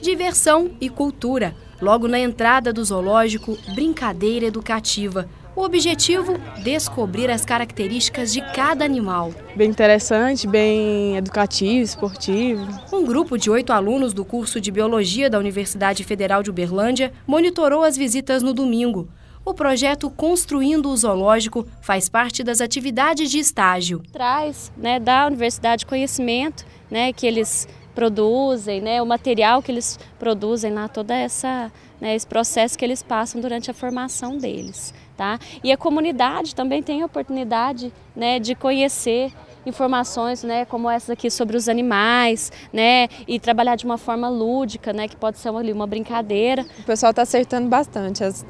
diversão e cultura. Logo na entrada do zoológico, brincadeira educativa. O objetivo, descobrir as características de cada animal. Bem interessante, bem educativo, esportivo. Um grupo de oito alunos do curso de Biologia da Universidade Federal de Uberlândia monitorou as visitas no domingo. O projeto Construindo o Zoológico faz parte das atividades de estágio. Traz, né, da universidade conhecimento, né, que eles produzem, né, o material que eles produzem lá, toda essa né, esse processo que eles passam durante a formação deles, tá? E a comunidade também tem a oportunidade, né, de conhecer informações, né, como essas aqui sobre os animais, né, e trabalhar de uma forma lúdica, né, que pode ser ali uma brincadeira. O pessoal está acertando bastante as,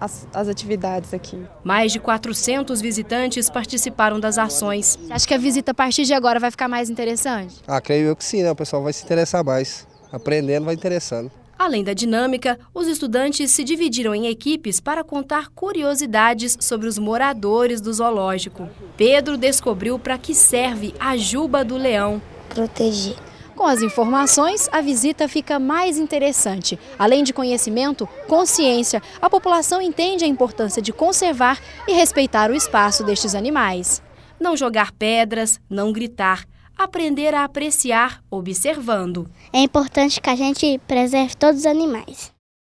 as, as atividades aqui. Mais de 400 visitantes participaram das ações. Acho que a visita a partir de agora vai ficar mais interessante? Ah, creio eu que sim, né, o pessoal vai se interessar mais. Aprendendo vai interessando. Além da dinâmica, os estudantes se dividiram em equipes para contar curiosidades sobre os moradores do zoológico. Pedro descobriu para que serve a juba do leão. Proteger. Com as informações, a visita fica mais interessante. Além de conhecimento, consciência, a população entende a importância de conservar e respeitar o espaço destes animais. Não jogar pedras, não gritar, aprender a apreciar observando. É importante que a gente preserve todos os animais.